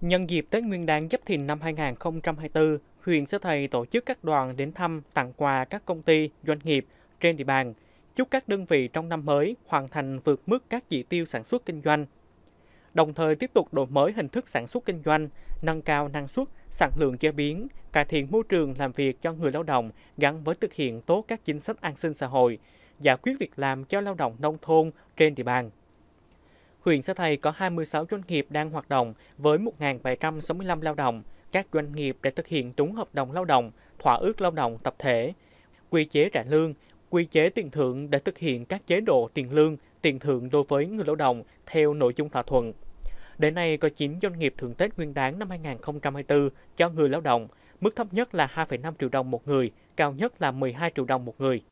Nhân dịp Tết Nguyên đán Giáp Thìn năm 2024, huyện Sa Thầy tổ chức các đoàn đến thăm, tặng quà các công ty, doanh nghiệp trên địa bàn, chúc các đơn vị trong năm mới hoàn thành vượt mức các chỉ tiêu sản xuất kinh doanh. Đồng thời tiếp tục đổi mới hình thức sản xuất kinh doanh, nâng cao năng suất, sản lượng chế biến, cải thiện môi trường làm việc cho người lao động gắn với thực hiện tốt các chính sách an sinh xã hội, giải quyết việc làm cho lao động nông thôn trên địa bàn. Huyện Sa Thầy có 26 doanh nghiệp đang hoạt động với 1.765 lao động. Các doanh nghiệp đã thực hiện đúng hợp đồng lao động, thỏa ước lao động tập thể, quy chế trả lương, quy chế tiền thưởng đã thực hiện các chế độ tiền lương, tiền thưởng đối với người lao động theo nội dung thỏa thuận. Đến nay có 9 doanh nghiệp thưởng Tết Nguyên đán năm 2024 cho người lao động, mức thấp nhất là 2,5 triệu đồng một người, cao nhất là 12 triệu đồng một người.